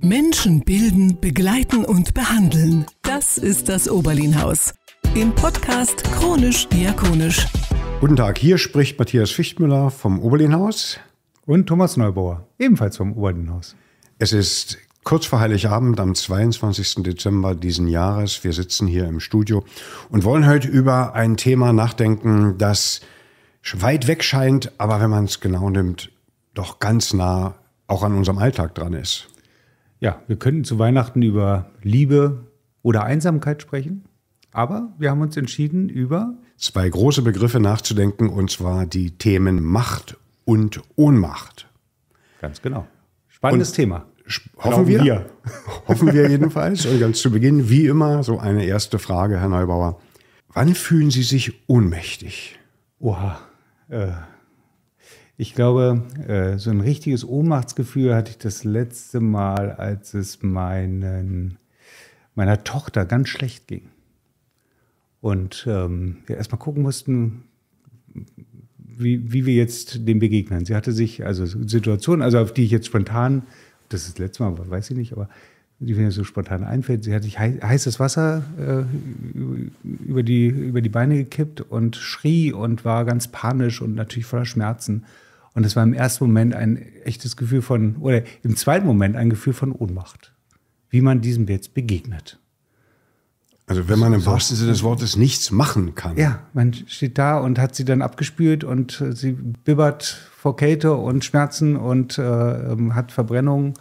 Menschen bilden, begleiten und behandeln. Das ist das Oberlinhaus. Im Podcast Chronisch Diakonisch. Guten Tag, hier spricht Matthias Fichtmüller vom Oberlinhaus. Und Thomas Neubauer, ebenfalls vom Oberlinhaus. Es ist kurz vor Heiligabend am 22. Dezember diesen Jahres. Wir sitzen hier im Studio und wollen heute über ein Thema nachdenken, das weit weg scheint, aber wenn man es genau nimmt, doch ganz nah auch an unserem Alltag dran ist. Ja, wir könnten zu Weihnachten über Liebe oder Einsamkeit sprechen, aber wir haben uns entschieden, über zwei große Begriffe nachzudenken, und zwar die Themen Macht und Ohnmacht. Ganz genau. Spannendes und Thema. Hoffen wir, wir. Hoffen wir jedenfalls. Und ganz zu Beginn, wie immer, so eine erste Frage, Herr Neubauer. Wann fühlen Sie sich ohnmächtig? Oha, äh, ich glaube, äh, so ein richtiges Ohnmachtsgefühl hatte ich das letzte Mal, als es meinen, meiner Tochter ganz schlecht ging. Und ähm, wir erstmal gucken mussten, wie, wie wir jetzt dem begegnen. Sie hatte sich, also Situationen, also auf die ich jetzt spontan, das ist das letzte Mal, weiß ich nicht, aber die mir so spontan einfällt, sie hat sich heißes Wasser äh, über, die, über die Beine gekippt und schrie und war ganz panisch und natürlich voller Schmerzen. Und das war im ersten Moment ein echtes Gefühl von, oder im zweiten Moment ein Gefühl von Ohnmacht, wie man diesem jetzt begegnet. Also wenn man im so, wahrsten Sinne des Wortes nichts machen kann. Ja, man steht da und hat sie dann abgespült und sie bibbert vor Kälte und Schmerzen und äh, ähm, hat Verbrennungen.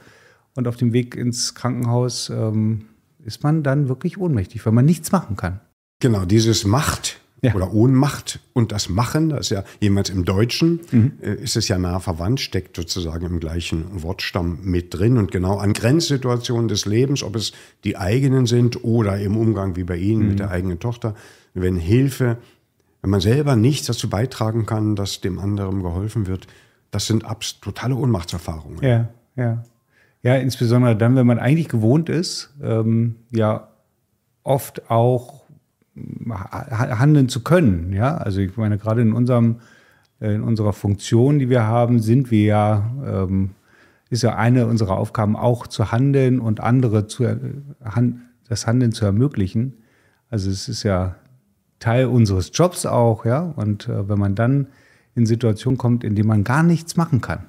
Und auf dem Weg ins Krankenhaus ähm, ist man dann wirklich ohnmächtig, weil man nichts machen kann. Genau, dieses Macht ja. oder Ohnmacht und das Machen, das ist ja jemals im Deutschen, mhm. äh, ist es ja nah verwandt, steckt sozusagen im gleichen Wortstamm mit drin und genau an Grenzsituationen des Lebens, ob es die eigenen sind oder im Umgang wie bei Ihnen mhm. mit der eigenen Tochter, wenn Hilfe, wenn man selber nichts dazu beitragen kann, dass dem anderen geholfen wird, das sind abs totale Ohnmachtserfahrungen. Ja, ja. Ja, insbesondere dann, wenn man eigentlich gewohnt ist, ähm, ja, oft auch handeln zu können. Ja, also ich meine, gerade in unserem, in unserer Funktion, die wir haben, sind wir ja, ähm, ist ja eine unserer Aufgaben auch zu handeln und andere zu, äh, das Handeln zu ermöglichen. Also es ist ja Teil unseres Jobs auch, ja. Und äh, wenn man dann in Situationen kommt, in denen man gar nichts machen kann,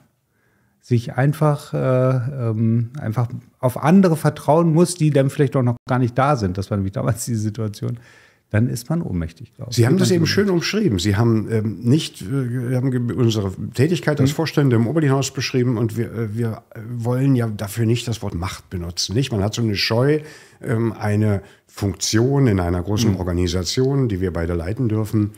sich einfach, äh, ähm, einfach auf andere vertrauen muss, die dann vielleicht auch noch gar nicht da sind. Das war nämlich damals die Situation dann ist man ohnmächtig, glaube ich. Sie haben das eben schön umschrieben. Sie haben ähm, nicht äh, haben unsere Tätigkeit als hm. Vorstände im Oberlinhaus beschrieben und wir, äh, wir äh, wollen ja dafür nicht das Wort Macht benutzen. Nicht? Man hat so eine Scheu, ähm, eine Funktion in einer großen mhm. Organisation, die wir beide leiten dürfen,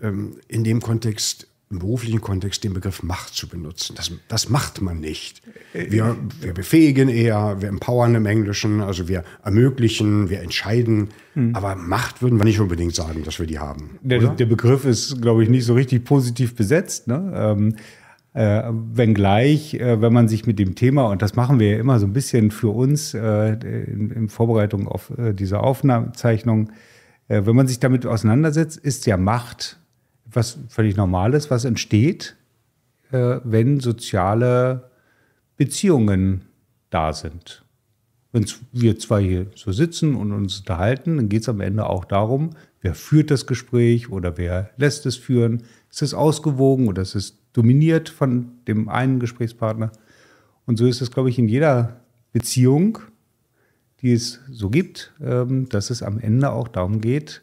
ähm, in dem Kontext im beruflichen Kontext den Begriff Macht zu benutzen. Das, das macht man nicht. Äh, wir, äh, wir, befähigen eher, wir empowern im Englischen, also wir ermöglichen, wir entscheiden. Hm. Aber Macht würden wir nicht unbedingt sagen, dass wir die haben. Der, der Begriff ist, glaube ich, nicht so richtig positiv besetzt. Ne? Ähm, äh, wenngleich, äh, wenn man sich mit dem Thema, und das machen wir ja immer so ein bisschen für uns äh, in, in, Vorbereitung auf äh, diese Aufzeichnung, wenn man sich damit auseinandersetzt, ist ja Macht was völlig normal ist, was entsteht, äh, wenn soziale Beziehungen da sind. Wenn wir zwei hier so sitzen und uns unterhalten, dann geht es am Ende auch darum, wer führt das Gespräch oder wer lässt es führen. Ist es ausgewogen oder ist es dominiert von dem einen Gesprächspartner? Und so ist es, glaube ich, in jeder Beziehung, die es so gibt, ähm, dass es am Ende auch darum geht,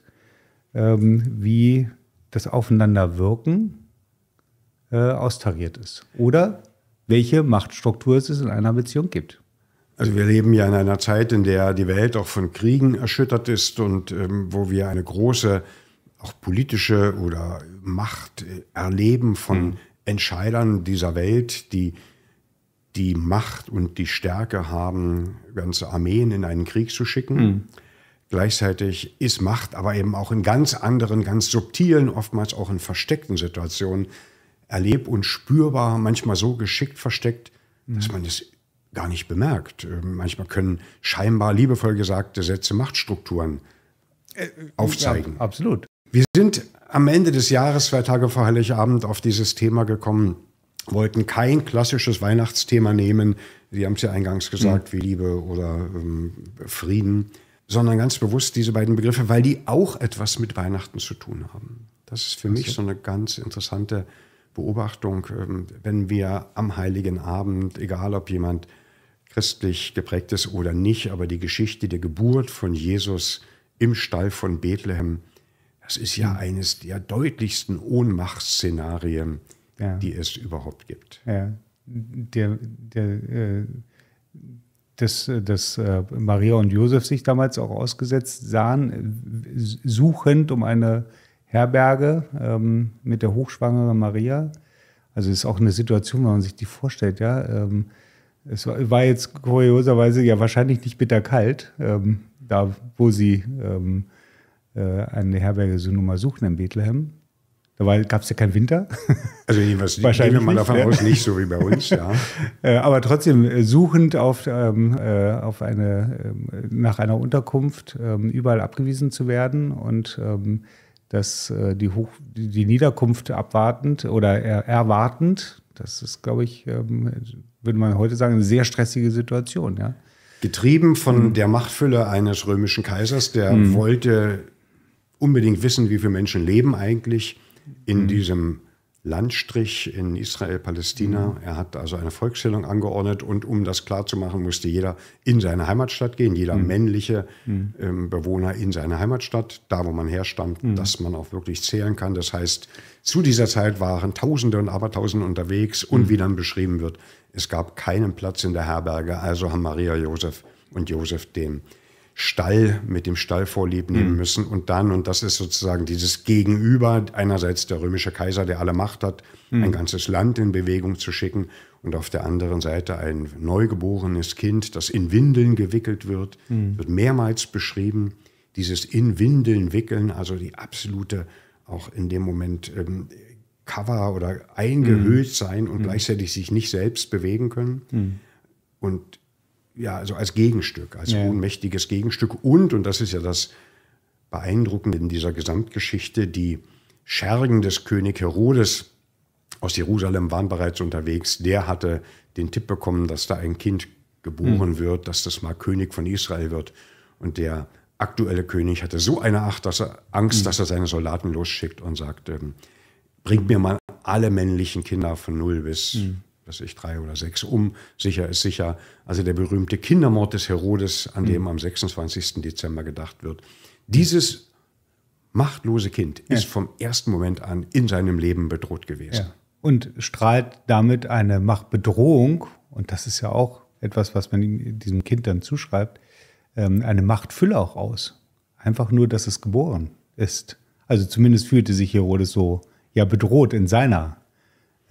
ähm, wie das Aufeinanderwirken äh, austariert ist. Oder welche Machtstruktur es in einer Beziehung gibt. Also wir leben ja in einer Zeit, in der die Welt auch von Kriegen erschüttert ist und ähm, wo wir eine große, auch politische oder Macht äh, erleben von mhm. Entscheidern dieser Welt, die die Macht und die Stärke haben, ganze Armeen in einen Krieg zu schicken. Mhm. Gleichzeitig ist Macht aber eben auch in ganz anderen, ganz subtilen, oftmals auch in versteckten Situationen erlebt und spürbar, manchmal so geschickt versteckt, mhm. dass man es gar nicht bemerkt. Ähm, manchmal können scheinbar liebevoll gesagte Sätze Machtstrukturen äh, äh, aufzeigen. Ja, absolut. Wir sind am Ende des Jahres, zwei Tage vor Heiligabend, auf dieses Thema gekommen, wollten kein klassisches Weihnachtsthema nehmen. Sie haben es ja eingangs gesagt, mhm. wie Liebe oder ähm, Frieden sondern ganz bewusst diese beiden Begriffe, weil die auch etwas mit Weihnachten zu tun haben. Das ist für also. mich so eine ganz interessante Beobachtung, ähm, wenn wir am heiligen Abend, egal ob jemand christlich geprägt ist oder nicht, aber die Geschichte der Geburt von Jesus im Stall von Bethlehem, das ist ja hm. eines der deutlichsten Ohnmachtsszenarien, ja. die es überhaupt gibt. Ja, der, der äh dass, dass äh, Maria und Josef sich damals auch ausgesetzt sahen, suchend um eine Herberge ähm, mit der hochschwangeren Maria. Also ist auch eine Situation, wenn man sich die vorstellt, ja. Ähm, es war jetzt kurioserweise ja wahrscheinlich nicht bitterkalt, ähm, da wo sie ähm, äh, eine Herberge so nun mal suchen in Bethlehem. Dabei gab es ja keinen Winter. Also jedenfalls Wahrscheinlich gehen wir mal davon nicht, aus, nicht so wie bei uns, ja. Äh, aber trotzdem äh, suchend auf, ähm, äh, auf eine, ähm, nach einer Unterkunft ähm, überall abgewiesen zu werden und ähm, dass äh, die, Hoch, die Niederkunft abwartend oder er, erwartend, das ist, glaube ich, ähm, würde man heute sagen, eine sehr stressige Situation. Ja? Getrieben von mhm. der Machtfülle eines römischen Kaisers, der mhm. wollte unbedingt wissen, wie viele Menschen leben eigentlich in mhm. diesem Landstrich in Israel-Palästina. Mhm. Er hat also eine Volkszählung angeordnet und um das klarzumachen, musste jeder in seine Heimatstadt gehen, jeder mhm. männliche mhm. ähm, Bewohner in seine Heimatstadt, da wo man herstammt, mhm. dass man auch wirklich zählen kann. Das heißt, zu dieser Zeit waren Tausende und Abertausende unterwegs und mhm. wie dann beschrieben wird, es gab keinen Platz in der Herberge, also haben Maria Josef und Josef den Stall mit dem Stall vorlieb mhm. nehmen mhm. müssen und dann, und das ist sozusagen dieses Gegenüber, einerseits der römische Kaiser, der alle Macht hat, mhm. ein ganzes Land in Bewegung zu schicken und auf der anderen Seite ein neugeborenes Kind, das in Windeln gewickelt wird, mhm. wird mehrmals beschrieben, dieses in Windeln wickeln, also die absolute, auch in dem Moment ähm, Cover oder eingehüllt mhm. sein und mhm. gleichzeitig sich nicht selbst bewegen können. Und ja, also als Gegenstück, als ja. ohnmächtiges Gegenstück. Und, und das ist ja das Beeindruckende in dieser Gesamtgeschichte, die Schergen des König Herodes aus Jerusalem waren bereits unterwegs. Der hatte den Tipp bekommen, dass da ein Kind geboren mhm. wird, dass das mal König von Israel wird. Und der aktuelle König hatte so eine Acht, dass er Angst, mhm. dass er seine Soldaten losschickt und sagt, ähm, bringt mir mal alle männlichen Kinder von 0 bis mhm was ich, drei oder sechs um. Sicher ist sicher. Also der berühmte Kindermord des Herodes, an dem mhm. am 26. Dezember gedacht wird. Dieses machtlose Kind ist vom ersten Moment an in seinem Leben bedroht gewesen. Ja. Und strahlt damit eine Machtbedrohung, und das ist ja auch etwas, was man diesem Kind dann zuschreibt, ähm, eine Machtfülle auch aus. Einfach nur, dass es geboren ist. Also zumindest fühlte sich Herodes so ja bedroht in seiner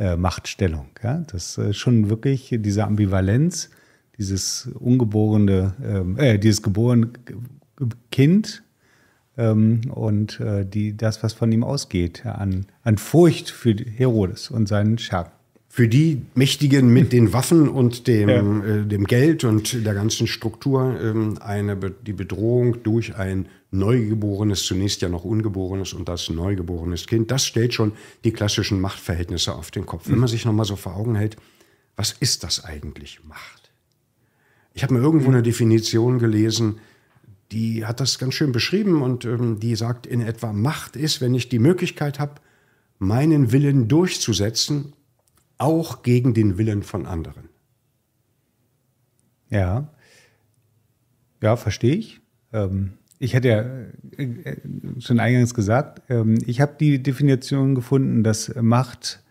äh, Machtstellung. Ja? Das ist äh, schon wirklich diese Ambivalenz, dieses ungeborene, ähm, äh, dieses geborene Kind ähm, und äh, die, das, was von ihm ausgeht, an, an Furcht für Herodes und seinen Schergen für die Mächtigen mit den Waffen und dem, ja. äh, dem Geld und der ganzen Struktur ähm, eine, die Bedrohung durch ein Neugeborenes, zunächst ja noch Ungeborenes und das neugeborenes Kind. Das stellt schon die klassischen Machtverhältnisse auf den Kopf. Wenn man sich nochmal so vor Augen hält, was ist das eigentlich, Macht? Ich habe mir irgendwo eine Definition gelesen, die hat das ganz schön beschrieben und ähm, die sagt in etwa, Macht ist, wenn ich die Möglichkeit habe, meinen Willen durchzusetzen, auch gegen den Willen von anderen. Ja, ja, verstehe ich. Ähm, ich hatte ja äh, äh, schon eingangs gesagt, ähm, ich habe die Definition gefunden, dass Macht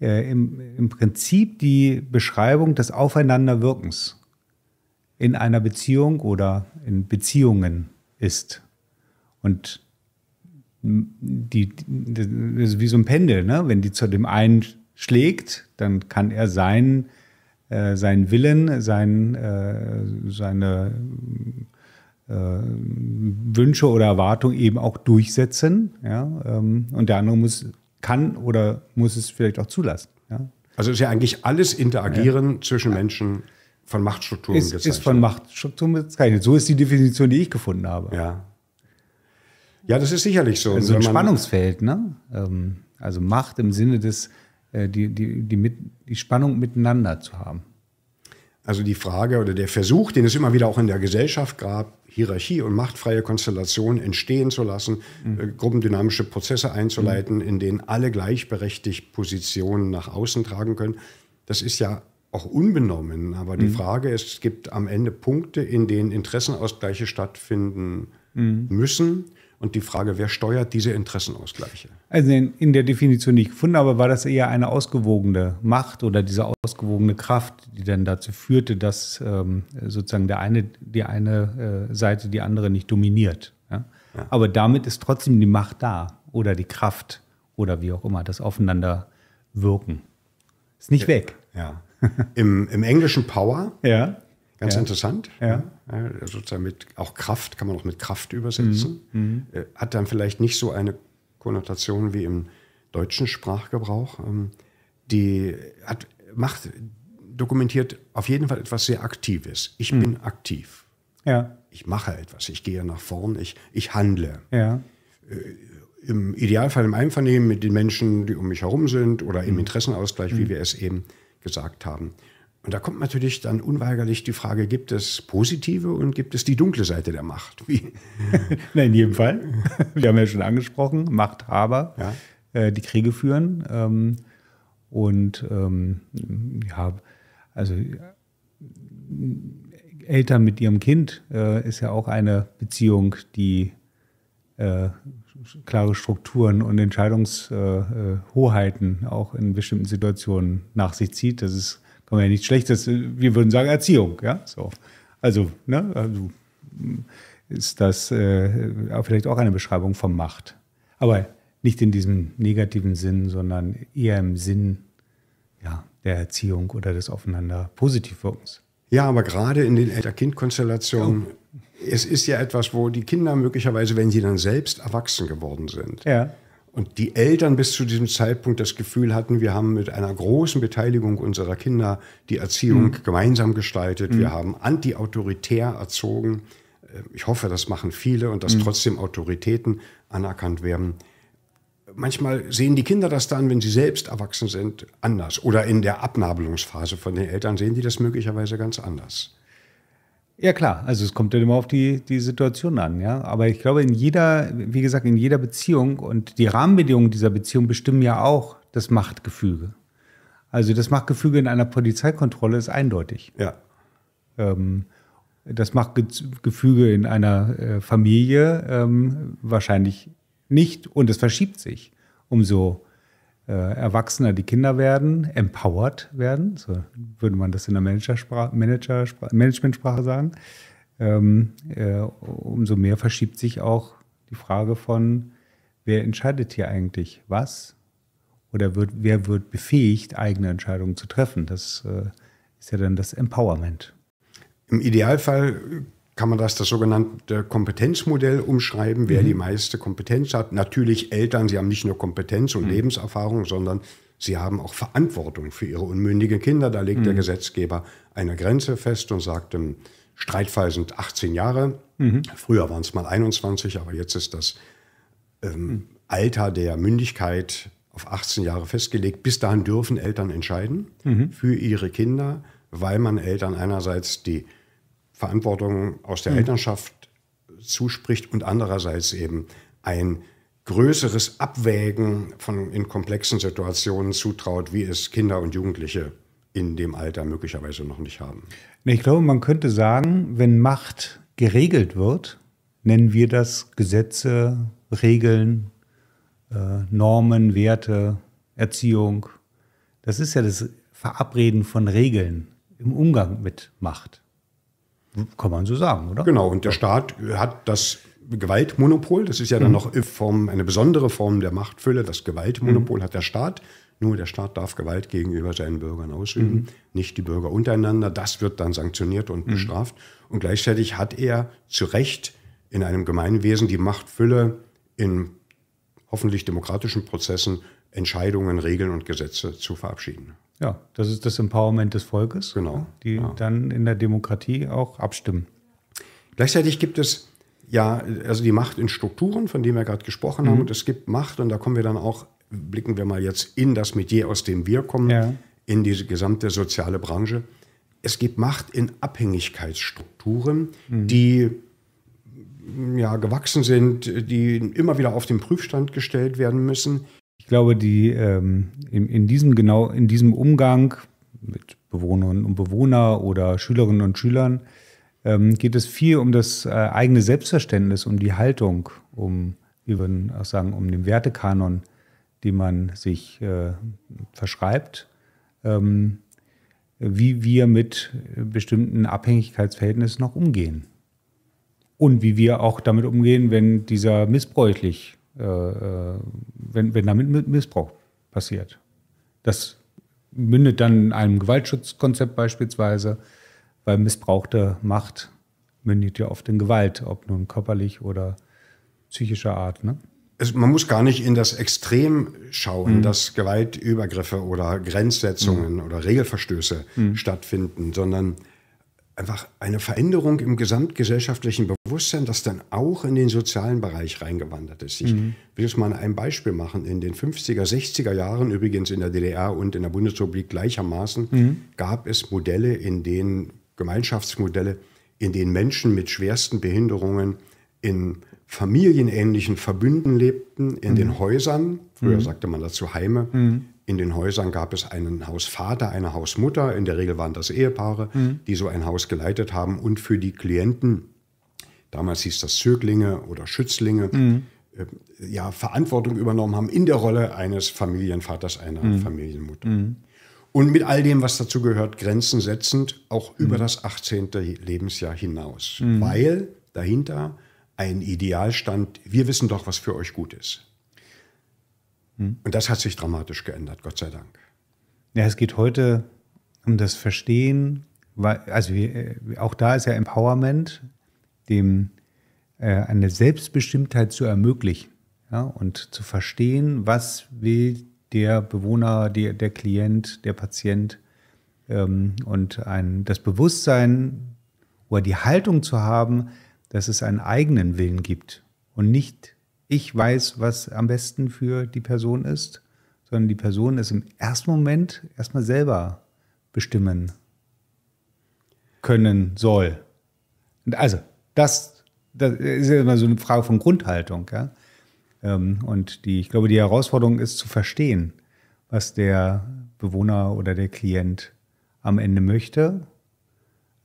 äh, im, Prinzip die Beschreibung des Aufeinanderwirkens in einer Beziehung oder in Beziehungen ist. Und die, das ist wie so ein Pendel, ne? wenn die zu dem einen schlägt, dann kann er seinen, seinen Willen, sein, seine äh, Wünsche oder Erwartungen eben auch durchsetzen. Ja? Ähm, und der andere muss, kann oder muss es vielleicht auch zulassen. Ja? Also ist ja eigentlich alles Interagieren ja. zwischen Menschen von Machtstrukturen ist, gezeichnet. Ist von Machtstrukturen gezeichnet. So ist die Definition, die ich gefunden habe. Ja. Ja, das ist sicherlich so. Also ein Spannungsfeld, ne? Ähm, also Macht im Sinne des, äh, die, die, die, mit, die Spannung miteinander zu haben. Also die Frage oder der Versuch, den es immer wieder auch in der Gesellschaft gab, Hierarchie und machtfreie Konstellationen entstehen zu lassen, mhm. äh, gruppendynamische Prozesse einzuleiten, mhm. in denen alle gleichberechtigt Positionen nach außen tragen können, das ist ja auch unbenommen. Aber mhm. die Frage ist, es gibt am Ende Punkte, in denen Interessenausgleiche stattfinden mhm. müssen und die Frage, wer steuert diese Interessenausgleiche? Also in, der Definition nicht gefunden, aber war das eher eine ausgewogene Macht oder diese ausgewogene Kraft, die dann dazu führte, dass ähm, sozusagen der eine, die eine äh, Seite die andere nicht dominiert. Ja? Ja. Aber damit ist trotzdem die Macht da oder die Kraft oder wie auch immer, das Aufeinanderwirken. Ist nicht ja. weg. Ja. Im, Im englischen Power ja Ganz ja. interessant. Ja. ja. sozusagen mit, auch Kraft kann man auch mit Kraft übersetzen. Mhm. Mhm. Äh, hat dann vielleicht nicht so eine Konnotation wie im deutschen Sprachgebrauch. Ähm, die hat, macht, dokumentiert auf jeden Fall etwas sehr Aktives. Ich mhm. bin aktiv. Ja. Ich mache etwas. Ich gehe nach vorn. Ich, ich handle. Ja. Äh, Im Idealfall im Einvernehmen mit den Menschen, die um mich herum sind oder im mhm. Interessenausgleich, wie mhm. wir es eben gesagt haben. Und da kommt natürlich dann unweigerlich die Frage, gibt es positive und gibt es die dunkle Seite der Macht? Wie? Na, in jedem Fall. Wir haben ja schon angesprochen, Machthaber, ja. äh, die Kriege führen. Ähm, und ähm, ja, also äh, Eltern mit ihrem Kind äh, ist ja auch eine Beziehung, die äh, klare Strukturen und Entscheidungshoheiten äh, äh, auch in bestimmten Situationen nach sich zieht. Das ist kann man ja nichts Schlechtes, wir würden sagen Erziehung, ja, so. Also, ne, also ist das äh, vielleicht auch eine Beschreibung von Macht. Aber nicht in diesem negativen Sinn, sondern eher im Sinn ja, der Erziehung oder des Aufeinander positiv Wirkens. Ja, aber gerade in den Eltern-Kind-Konstellationen, ja. Oh. es ist ja etwas, wo die Kinder möglicherweise, wenn sie dann selbst erwachsen geworden sind, ja und die Eltern bis zu diesem Zeitpunkt das Gefühl hatten, wir haben mit einer großen Beteiligung unserer Kinder die Erziehung mhm. gemeinsam gestaltet. Mhm. Wir haben antiautoritär erzogen. Äh, ich hoffe, das machen viele und dass mhm. trotzdem Autoritäten anerkannt werden. Manchmal sehen die Kinder das dann, wenn sie selbst erwachsen sind, anders. Oder in der Abnabelungsphase von den Eltern sehen die das möglicherweise ganz anders. Ja klar, also es kommt ja immer auf die, die Situation an, ja. Aber ich glaube, in jeder, wie gesagt, in jeder Beziehung und die Rahmenbedingungen dieser Beziehung bestimmen ja auch das Machtgefüge. Also das Machtgefüge in einer Polizeikontrolle ist eindeutig. Ja. Ähm, das Machtgefüge in einer äh, Familie ähm, wahrscheinlich nicht und es verschiebt sich umso äh, Erwachsene, die Kinder werden, empowered werden, so würde man das in der Managersprache, Manager Managementsprache sagen, ähm, äh, umso mehr verschiebt sich auch die Frage von, wer entscheidet hier eigentlich was oder wird, wer wird befähigt, eigene Entscheidungen zu treffen. Das äh, ist ja dann das Empowerment. Im Idealfall kann man das das sogenannte Kompetenzmodell umschreiben, wer mhm. die meiste Kompetenz hat. Natürlich Eltern, sie haben nicht nur Kompetenz und mhm. Lebenserfahrung, sondern sie haben auch Verantwortung für ihre unmündigen Kinder. Da legt mhm. der Gesetzgeber eine Grenze fest und sagt, im Streitfall sind 18 Jahre. Mhm. Früher waren es mal 21, aber jetzt ist das ähm, mhm. Alter der Mündigkeit auf 18 Jahre festgelegt. Bis dahin dürfen Eltern entscheiden mhm. für ihre Kinder, weil man Eltern einerseits die Verantwortung aus der mhm. Elternschaft zuspricht und andererseits eben ein größeres Abwägen von in komplexen Situationen zutraut, wie es Kinder und Jugendliche in dem Alter möglicherweise noch nicht haben. Ich glaube, man könnte sagen, wenn Macht geregelt wird, nennen wir das Gesetze, Regeln, äh, Normen, Werte, Erziehung. Das ist ja das Verabreden von Regeln im Umgang mit Macht. Kann man so sagen, oder? Genau, und der Staat hat das Gewaltmonopol, das ist ja dann mhm. noch Form, eine besondere Form der Machtfülle, das Gewaltmonopol mhm. hat der Staat. Nur der Staat darf Gewalt gegenüber seinen Bürgern ausüben, mhm. nicht die Bürger untereinander. Das wird dann sanktioniert und mhm. bestraft. Und gleichzeitig hat er zu Recht in einem Gemeinwesen die Machtfülle, in hoffentlich demokratischen Prozessen Entscheidungen, Regeln und Gesetze zu verabschieden. Ja, das ist das Empowerment des Volkes, genau. die ja. dann in der Demokratie auch abstimmen. Gleichzeitig gibt es ja, also die Macht in Strukturen, von denen wir gerade gesprochen mhm. haben, und es gibt Macht, und da kommen wir dann auch, blicken wir mal jetzt in das Metier, aus dem wir kommen, ja. in diese gesamte soziale Branche. Es gibt Macht in Abhängigkeitsstrukturen, mhm. die ja, gewachsen sind, die immer wieder auf den Prüfstand gestellt werden müssen, ich glaube, die ähm, in, in, diesem genau in diesem Umgang mit Bewohnern und Bewohnern oder Schülerinnen und Schülern ähm, geht es viel um das äh, eigene Selbstverständnis, um die Haltung, um wir würden auch sagen um den Wertekanon, den man sich äh, verschreibt, ähm, wie wir mit bestimmten Abhängigkeitsverhältnissen noch umgehen und wie wir auch damit umgehen, wenn dieser missbräuchlich äh, wenn, wenn damit Missbrauch passiert. Das mündet dann in einem Gewaltschutzkonzept beispielsweise, weil missbrauchte Macht mündet ja oft in Gewalt, ob nun körperlich oder psychischer Art. Ne? Es, man muss gar nicht in das Extrem schauen, mhm. dass Gewaltübergriffe oder Grenzsetzungen mhm. oder Regelverstöße mhm. stattfinden, sondern einfach eine Veränderung im gesamtgesellschaftlichen Bewusstsein, das dann auch in den sozialen Bereich reingewandert ist. Ich mhm. will es mal ein Beispiel machen. In den 50er, 60er Jahren, übrigens in der DDR und in der Bundesrepublik gleichermaßen, mhm. gab es Modelle, in denen Gemeinschaftsmodelle, in denen Menschen mit schwersten Behinderungen in familienähnlichen Verbünden lebten, in mhm. den Häusern, früher mhm. sagte man dazu Heime, mhm. In den Häusern gab es einen Hausvater, eine Hausmutter. In der Regel waren das Ehepaare, mhm. die so ein Haus geleitet haben. Und für die Klienten, damals hieß das Zöglinge oder Schützlinge, mhm. äh, ja, Verantwortung übernommen haben in der Rolle eines Familienvaters, einer mhm. Familienmutter. Mhm. Und mit all dem, was dazu gehört, Grenzen setzend, auch mhm. über das 18. Lebensjahr hinaus. Mhm. Weil dahinter ein Ideal stand, wir wissen doch, was für euch gut ist. Hm. Und das hat sich dramatisch geändert, Gott sei Dank. Ja, es geht heute um das Verstehen, weil, also äh, auch da ist ja Empowerment, dem äh, eine Selbstbestimmtheit zu ermöglichen ja, und zu verstehen, was will der Bewohner, der, der Klient, der Patient ähm, und ein, das Bewusstsein oder die Haltung zu haben, dass es einen eigenen Willen gibt und nicht ich weiß, was am besten für die Person ist, sondern die Person ist im ersten Moment erstmal selber bestimmen können soll. Und also, das, das ist ja immer so eine Frage von Grundhaltung. Ja? Ähm, und die, ich glaube, die Herausforderung ist zu verstehen, was der Bewohner oder der Klient am Ende möchte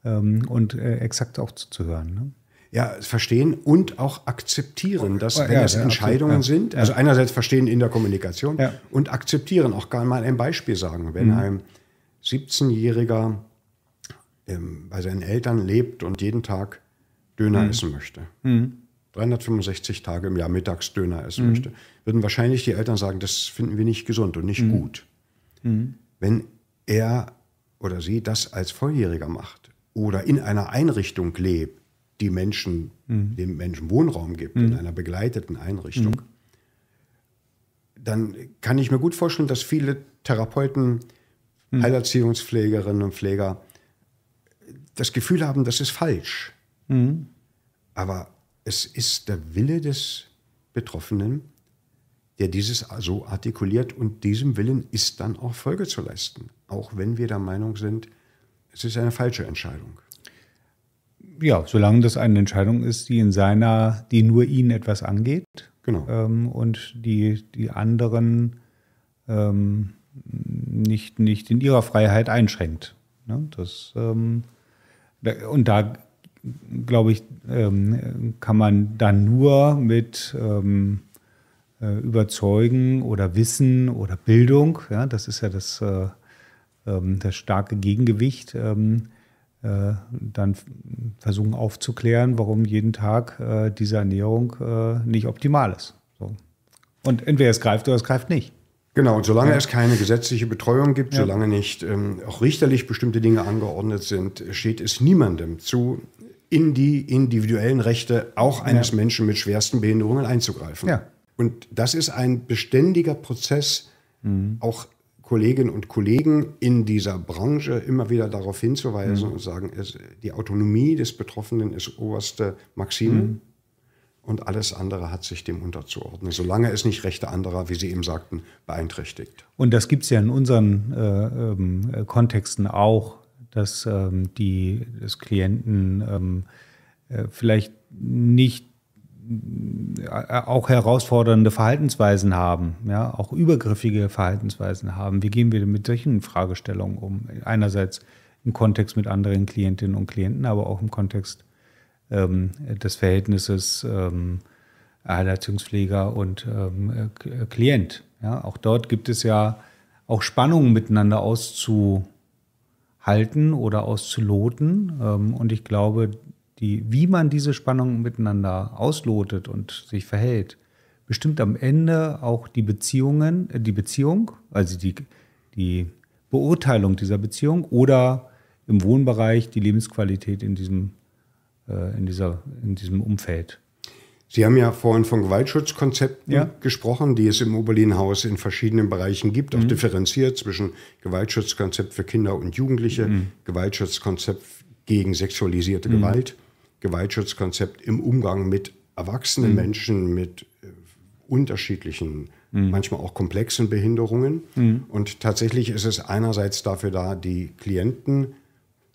ähm, und äh, exakt auch zuzuhören. Ne? ja, verstehen und auch akzeptieren, dass, wenn ja, es ja, Entscheidungen ja. sind, also einerseits verstehen in der Kommunikation und akzeptieren, auch gar mal ein Beispiel sagen. Wenn mhm. ein 17-Jähriger ähm, bei seinen Eltern lebt und jeden Tag Döner mhm. essen möchte, mhm. 365 Tage im Jahr mittags Döner essen mhm. möchte, würden wahrscheinlich die Eltern sagen, das finden wir nicht gesund und nicht mhm. gut. Mhm. Wenn er oder sie das als Volljähriger macht oder in einer Einrichtung lebt, die Menschen, mhm. dem Menschen Wohnraum gibt, mhm. in einer begleiteten Einrichtung, mhm. dann kann ich mir gut vorstellen, dass viele Therapeuten, mhm. Heilerziehungspflegerinnen und Pfleger das Gefühl haben, das ist falsch. Mhm. Aber es ist der Wille des Betroffenen, der dieses so artikuliert und diesem Willen ist dann auch Folge zu leisten, auch wenn wir der Meinung sind, es ist eine falsche Entscheidung ja, solange das eine Entscheidung ist, die in seiner, die nur ihn etwas angeht. Genau. Ähm, und die, die anderen ähm, nicht, nicht in ihrer Freiheit einschränkt. Ne? Das, ähm, und da glaube ich, ähm, kann man dann nur mit ähm, äh, Überzeugen oder Wissen oder Bildung, ja, das ist ja das, äh, ähm, das starke Gegengewicht, äh, dann versuchen aufzuklären, warum jeden Tag äh, diese Ernährung äh, nicht optimal ist. So. Und entweder es greift oder es greift nicht. Genau, und solange ja. es keine gesetzliche Betreuung gibt, ja. solange nicht ähm, auch richterlich bestimmte Dinge angeordnet sind, steht es niemandem zu, in die individuellen Rechte auch eines ja. Menschen mit schwersten Behinderungen einzugreifen. Und das ist ein beständiger Prozess, mhm. auch Kolleginnen und Kollegen in dieser Branche immer wieder darauf hinzuweisen mhm. und sagen, es, die Autonomie des Betroffenen ist oberste Maxime. Mhm. Und alles andere hat sich dem unterzuordnen, solange es nicht Rechte anderer, wie Sie eben sagten, beeinträchtigt. Und das gibt es ja in unseren äh, ähm, Kontexten auch, dass ähm, die des Klienten ähm, äh, vielleicht nicht äh, auch herausfordernde Verhaltensweisen haben, ja, auch übergriffige Verhaltensweisen haben. Wie gehen wir mit solchen Fragestellungen um? Einerseits im Kontext mit anderen Klientinnen und Klienten, aber auch im Kontext ähm, des Verhältnisses ähm, Erziehungspfleger und ähm, Klient. Ja, auch dort gibt es ja auch Spannungen miteinander auszuhalten oder auszuloten. Ähm, und ich glaube, die, wie man diese Spannungen miteinander auslotet und sich verhält, bestimmt am Ende auch die Beziehungen, äh, die Beziehung, also die, die Beurteilung dieser Beziehung oder im Wohnbereich die Lebensqualität in diesem, äh, in dieser, in diesem Umfeld. Sie haben ja vorhin von Gewaltschutzkonzepten ja. gesprochen, die es im Oberlin-Haus in verschiedenen Bereichen gibt, mhm. auch differenziert zwischen Gewaltschutzkonzept für Kinder und Jugendliche, mhm. Gewaltschutzkonzept gegen sexualisierte mhm. Gewalt. Gewaltschutzkonzept im Umgang mit erwachsenen mhm. Menschen, mit äh, unterschiedlichen, mhm. manchmal auch komplexen Behinderungen. Mhm. Und tatsächlich ist es einerseits dafür da, die Klienten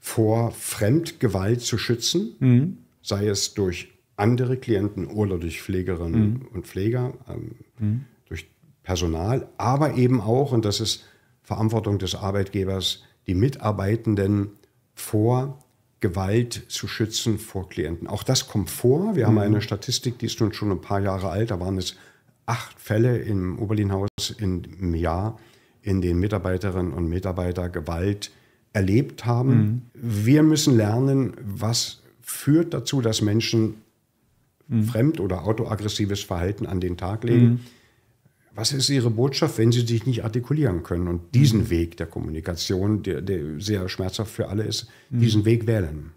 vor Fremdgewalt zu schützen, mhm. sei es durch andere Klienten oder durch Pflegerinnen mhm. und Pfleger, ähm, mhm. durch Personal, aber eben auch, und das ist Verantwortung des Arbeitgebers, die Mitarbeitenden vor Gewalt zu schützen vor Klienten. Auch das kommt vor. Wir mhm. haben eine Statistik, die ist nun schon ein paar Jahre alt. Da waren es acht Fälle im Oberlinhaus im Jahr, in denen Mitarbeiterinnen und Mitarbeiter Gewalt erlebt haben. Mhm. Wir müssen lernen, was führt dazu, dass Menschen mhm. fremd- oder autoaggressives Verhalten an den Tag legen. Mhm was ist Ihre Botschaft, wenn Sie sich nicht artikulieren können? Und diesen mhm. Weg der Kommunikation, der, der, sehr schmerzhaft für alle ist, mhm. diesen Weg wählen.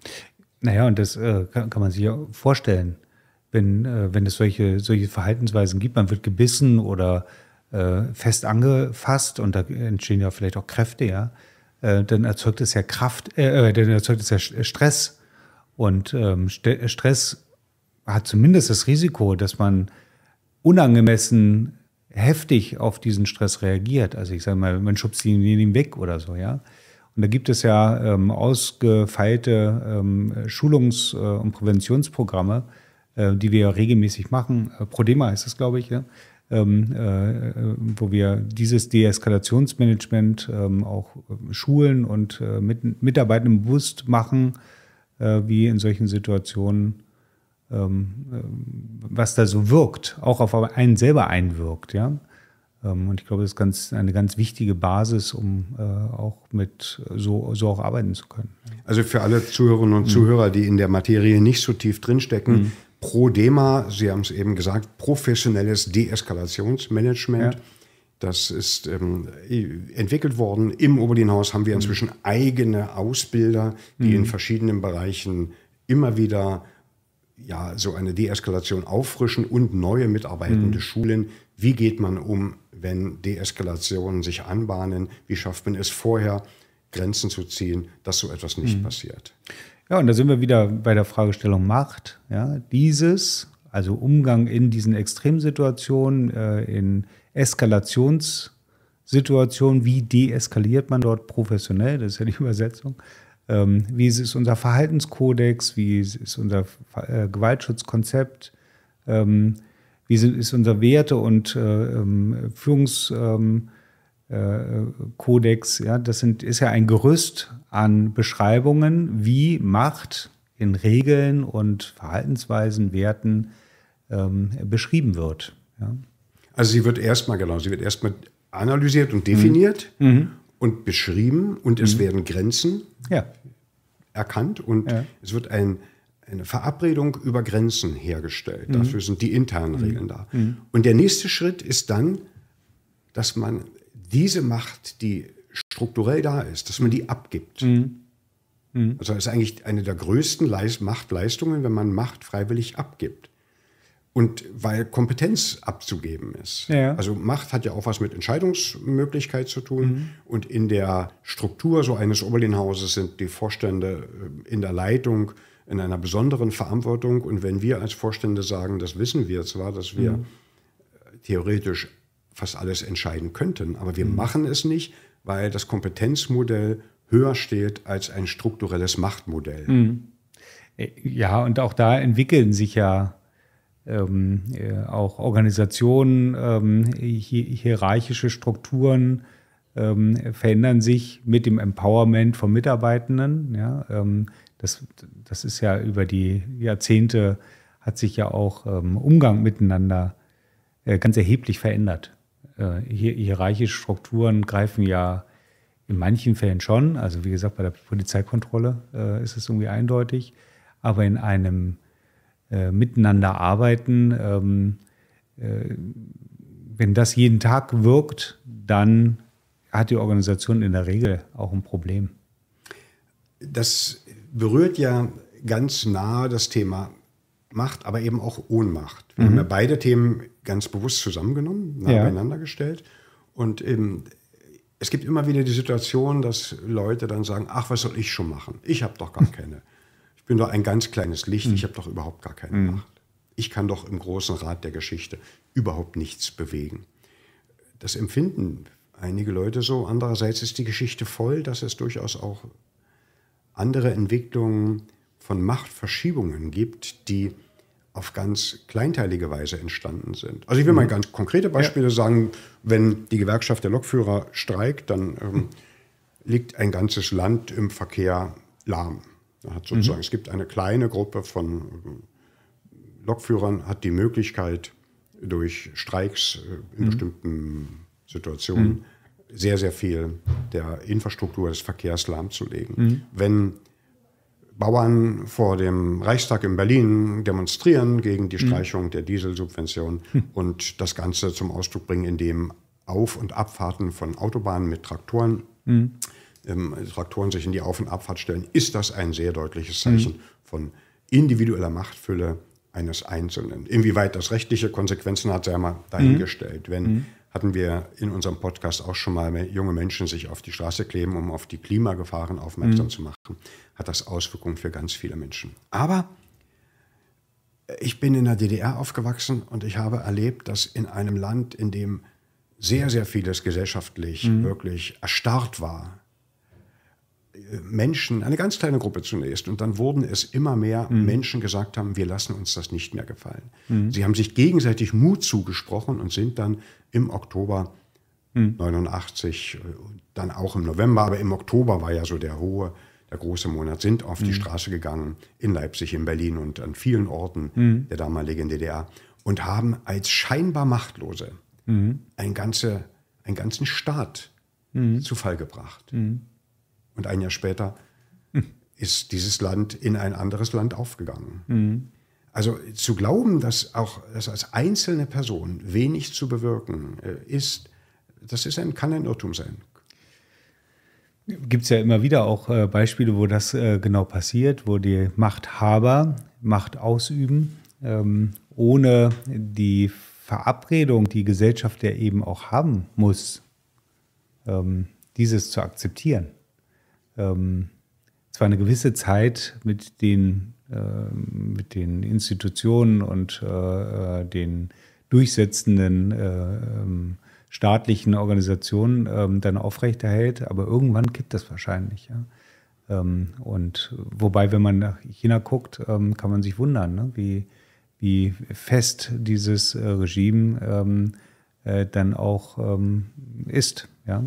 Naja, und das äh, kann, kann, man sich ja vorstellen, wenn, äh, wenn es solche, solche Verhaltensweisen gibt. Man wird gebissen oder äh, fest angefasst und da entstehen ja vielleicht auch Kräfte, ja. Äh, dann erzeugt es ja Kraft, äh, äh, dann erzeugt es ja Stress. Und ähm, St Stress hat zumindest das Risiko, dass man unangemessen heftig auf diesen Stress reagiert. Also ich sage mal, man schubst ihn weg oder so, ja. Und da gibt es ja ähm, ausgefeilte ähm, Schulungs- äh, und Präventionsprogramme, äh, die wir ja regelmäßig machen. Äh, Prodema heißt es, glaube ich, ja? ähm, äh, äh, wo wir dieses Deeskalationsmanagement ähm, auch ähm, schulen und äh, mit Mitarbeitenden bewusst machen, äh, wie in solchen Situationen ähm, was da so wirkt, auch auf einen selber einwirkt, ja. Ähm, und ich glaube, das ist ganz, eine ganz wichtige Basis, um äh, auch mit so, so auch arbeiten zu können. Also für alle Zuhörerinnen und mhm. Zuhörer, die in der Materie nicht so tief drinstecken, mhm. pro DEMA, Sie haben es eben gesagt, professionelles Deeskalationsmanagement. Ja. Das ist ähm, entwickelt worden. Im Oberlinhaus haben wir mhm. inzwischen mhm. eigene Ausbilder, die mhm. in verschiedenen Bereichen immer wieder ja, so eine Deeskalation auffrischen und neue Mitarbeitende mhm. schulen. Wie geht man um, wenn Deeskalationen sich anbahnen? Wie schafft man es vorher, Grenzen zu ziehen, dass so etwas nicht mhm. passiert? Ja, und da sind wir wieder bei der Fragestellung Macht. Ja, dieses, also Umgang in diesen Extremsituationen, äh, in Eskalationssituationen, wie deeskaliert man dort professionell? Das ist ja die Übersetzung. Ähm, wie ist unser Verhaltenskodex, wie ist unser äh, Gewaltschutzkonzept, ähm, wie ist unser Werte- und äh, ähm, Führungskodex. Äh, ja, das sind, ist ja ein Gerüst an Beschreibungen, wie Macht in Regeln und Verhaltensweisen, Werten beschrieben wird. Ja. Also sie wird erstmal, genau, sie wird erstmal analysiert und definiert mhm. mhm und beschrieben und es mhm. werden Grenzen ja. erkannt und ja. es wird ein, eine Verabredung über Grenzen hergestellt. Mhm. Dafür sind die internen mhm. Regeln da. Mhm. Und der nächste Schritt ist dann, dass man diese Macht, die strukturell da ist, dass man die abgibt. Also das ist eigentlich eine der größten Leist Machtleistungen, wenn man Macht freiwillig abgibt. Und weil Kompetenz abzugeben ist. Ja. Also Macht hat ja auch was mit Entscheidungsmöglichkeit zu tun. Mhm. Und in der Struktur so eines Oberlinhauses sind die Vorstände äh, in der Leitung in einer besonderen Verantwortung. Und wenn wir als Vorstände sagen, das wissen wir zwar, dass wir mhm. Äh, theoretisch fast alles entscheiden könnten, aber wir mhm. machen es nicht, weil das Kompetenzmodell höher steht als ein strukturelles Machtmodell. Mhm. Äh, ja, und auch da entwickeln sich ja ähm, äh, auch Organisationen, ähm, hierarchische Strukturen ähm, verändern sich mit dem Empowerment von Mitarbeitenden. Ja? Ähm, das, das ist ja über die Jahrzehnte hat sich ja auch ähm, Umgang miteinander äh, ganz erheblich verändert. Äh, hierarchische Strukturen greifen ja in manchen Fällen schon. Also wie gesagt, bei der Polizeikontrolle äh, ist es irgendwie eindeutig. Aber in einem äh, miteinander arbeiten. Ähm, äh, wenn das jeden Tag wirkt, dann hat die Organisation in der Regel auch ein Problem. Das berührt ja ganz nah das Thema Macht, aber eben auch Ohnmacht. Wir mhm. haben ja beide Themen ganz bewusst zusammengenommen, nah ja. beieinander gestellt. Und eben, ähm, es gibt immer wieder die Situation, dass Leute dann sagen, ach, was soll ich schon machen? Ich habe doch gar keine bin doch ein ganz kleines Licht, mhm. ich hm. habe doch überhaupt gar keine mhm. Macht. Ich kann doch im großen Rat der Geschichte überhaupt nichts bewegen. Das empfinden einige Leute so. Andererseits ist die Geschichte voll, dass es durchaus auch andere Entwicklungen von Machtverschiebungen gibt, die auf ganz kleinteilige Weise entstanden sind. Also ich will mal mhm. ganz konkrete Beispiele ja. sagen. Wenn die Gewerkschaft der Lokführer streikt, dann ähm, liegt ein ganzes Land im Verkehr lahm hat sozusagen, mhm. es gibt eine kleine Gruppe von äh, Lokführern, hat die Möglichkeit, durch Streiks äh, in mhm. bestimmten Situationen mhm. sehr, sehr viel der Infrastruktur des Verkehrs lahmzulegen. Mhm. Wenn Bauern vor dem Reichstag in Berlin demonstrieren gegen die mhm. Streichung der Dieselsubvention hm. und das Ganze zum Ausdruck bringen, indem Auf- und Abfahrten von Autobahnen mit Traktoren mhm ähm, Traktoren sich in die Auf- und Abfahrt stellen, ist das ein sehr deutliches Zeichen mhm. von individueller Machtfülle eines Einzelnen. Inwieweit das rechtliche Konsequenzen hat, sei mal dahingestellt. Mhm. Wenn mhm. hatten wir in unserem Podcast auch schon mal junge Menschen sich auf die Straße kleben, um auf die Klimagefahren aufmerksam mhm. zu machen, hat das Auswirkungen für ganz viele Menschen. Aber ich bin in der DDR aufgewachsen und ich habe erlebt, dass in einem Land, in dem sehr, sehr vieles gesellschaftlich mhm. wirklich erstarrt war, Menschen, eine ganz kleine Gruppe zunächst, und dann wurden es immer mehr mhm. Menschen gesagt haben, wir lassen uns das nicht mehr gefallen. Mhm. Sie haben sich gegenseitig Mut zugesprochen und sind dann im Oktober mhm. 89, äh, dann auch im November, aber im Oktober war ja so der hohe, der große Monat, sind auf die mhm. Straße gegangen in Leipzig, in Berlin und an vielen Orten mhm. der damaligen DDR und haben als scheinbar Machtlose mhm. ein ganze, einen ganzen Staat mhm. zu Fall gebracht. Und ein Jahr später hm. ist dieses Land in ein anderes Land aufgegangen. Hm. Also zu glauben, dass auch dass als einzelne Person wenig zu bewirken äh, ist, das ist ein, kann ein Irrtum sein. Gibt es ja immer wieder auch äh, Beispiele, wo das äh, genau passiert, wo die Machthaber Macht ausüben, ähm, ohne die Verabredung, die Gesellschaft ja eben auch haben muss, ähm, dieses zu akzeptieren ähm, zwar eine gewisse Zeit mit den, äh, mit den Institutionen und äh, äh den durchsetzenden äh, ähm, staatlichen Organisationen ähm, dann aufrechterhält, aber irgendwann kippt das wahrscheinlich. Ja? Ähm, und wobei, wenn man nach China guckt, ähm, kann man sich wundern, ne? wie, wie fest dieses äh, Regime ähm, äh, dann auch ist. Ja?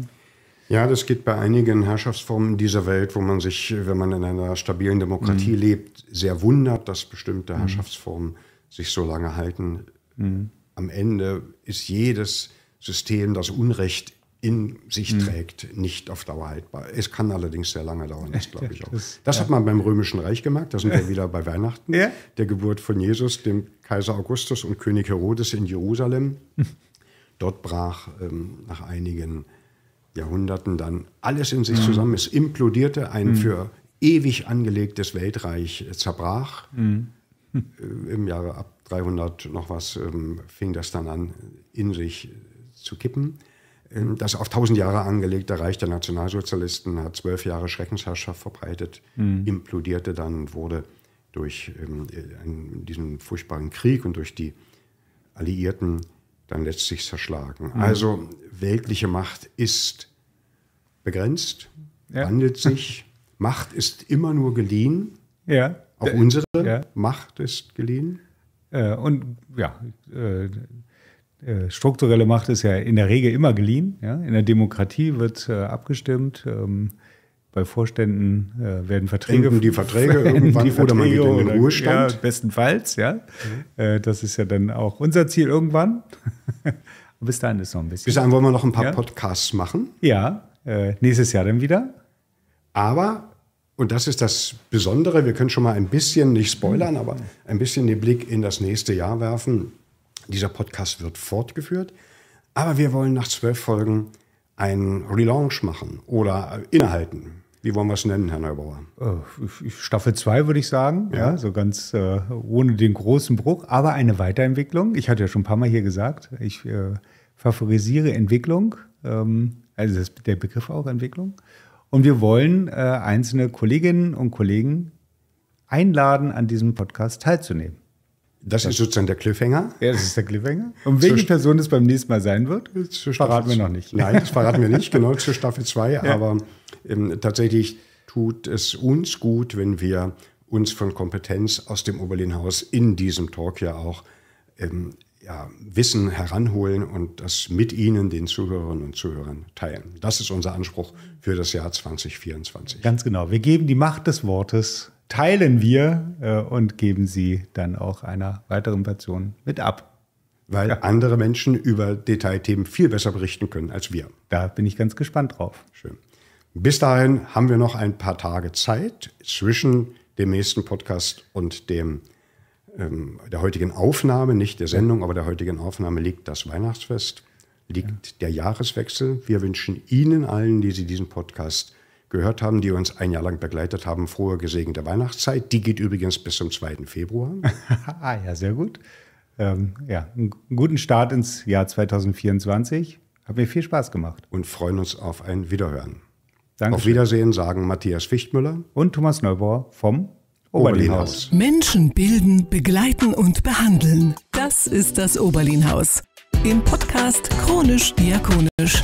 Ja, das geht bei einigen Herrschaftsformen dieser Welt, wo man sich, wenn man in einer stabilen Demokratie mhm. lebt, sehr wundert, dass bestimmte mhm. Herrschaftsformen sich so lange halten. Mhm. Am Ende ist jedes System, das Unrecht in sich mhm. trägt, nicht auf Dauer haltbar. Es kann allerdings sehr lange dauern, das glaube ich auch. Das, das ja. hat man beim Römischen Reich gemerkt, da sind wir wieder bei Weihnachten, ja. der Geburt von Jesus, dem Kaiser Augustus und König Herodes in Jerusalem. Dort brach ähm, nach einigen Jahren Jahrhunderten dann alles in sich mhm. zusammen. Es implodierte, ein mhm. für ewig angelegtes Weltreich äh, zerbrach. Mhm. Äh, Im Jahre ab 300 noch was ähm, fing das dann an, in sich äh, zu kippen. Ähm, das auf tausend Jahre angelegte Reich der Nationalsozialisten hat zwölf Jahre Schreckensherrschaft verbreitet, mhm. implodierte dann und wurde durch ähm, diesen furchtbaren Krieg und durch die Alliierten dann letztlich zerschlagen. Mhm. Also weltliche Macht ist begrenzt, ja. wandelt sich. Macht ist immer nur geliehen. Ja. Auch unsere ja. Macht ist geliehen. Äh, und ja, äh, äh strukturelle Macht ist ja in der Regel immer geliehen. Ja? In der Demokratie wird äh, abgestimmt. Ähm, bei Vorständen äh, werden Verträge. Enden die Verträge irgendwann die Verträge oder man geht in den Ruhestand. Ja, bestenfalls, ja. Mhm. Äh, das ist ja dann auch unser Ziel irgendwann. Bis dahin ist noch ein bisschen. Bis dahin wollen wir noch ein paar ja. Podcasts machen. Ja, äh, nächstes Jahr dann wieder. Aber, und das ist das Besondere, wir können schon mal ein bisschen, nicht spoilern, aber ein bisschen den Blick in das nächste Jahr werfen. Dieser Podcast wird fortgeführt. Aber wir wollen nach zwölf Folgen einen Relaunch machen oder innehalten? Wie wollen wir es nennen, Herr Neubauer? Äh, Staffel 2 würde ich sagen, ja. ja so ganz äh, ohne den großen Bruch, aber eine Weiterentwicklung. Ich hatte ja schon ein paar Mal hier gesagt, ich äh, favorisiere Entwicklung, ähm, also das, der Begriff auch Entwicklung. Und wir wollen äh, einzelne Kolleginnen und Kollegen einladen, an diesem Podcast teilzunehmen. Das, das ist sozusagen der Cliffhanger. Ja, das ist der Cliffhanger. Und welche Person es beim nächsten Mal sein wird, verraten wir noch nicht. Nein, das verraten wir nicht, genau, zur Staffel 2. Ja. Aber ähm, tatsächlich tut es uns gut, wenn wir uns von Kompetenz aus dem Oberlinhaus in diesem Talk ja auch ähm, ja, Wissen heranholen und das mit Ihnen, den Zuhörerinnen und Zuhörern, teilen. Das ist unser Anspruch für das Jahr 2024. Ganz genau. Wir geben die Macht des Wortes, teilen wir äh, und geben sie dann auch einer weiteren Person mit ab weil andere Menschen über Detailthemen viel besser berichten können als wir. Da bin ich ganz gespannt drauf. Schön. Bis dahin haben wir noch ein paar Tage Zeit zwischen dem nächsten Podcast und dem ähm, der heutigen Aufnahme, nicht der Sendung, aber der heutigen Aufnahme liegt das Weihnachtsfest, liegt ja. der Jahreswechsel. Wir wünschen Ihnen allen, die Sie diesen Podcast gehört haben, die uns ein Jahr lang begleitet haben, frohe, gesegnete Weihnachtszeit. Die geht übrigens bis zum 2. Februar. ah ja, sehr gut. Ähm, ja, einen guten Start ins Jahr 2024. Hat mir viel Spaß gemacht. Und freuen uns auf ein Wiederhören. Dankeschön. Auf Wiedersehen sagen Matthias Fichtmüller und Thomas Neubauer vom Oberlinhaus. Menschen bilden, begleiten und behandeln. Das ist das Oberlinhaus. Im Podcast Chronisch Diakonisch.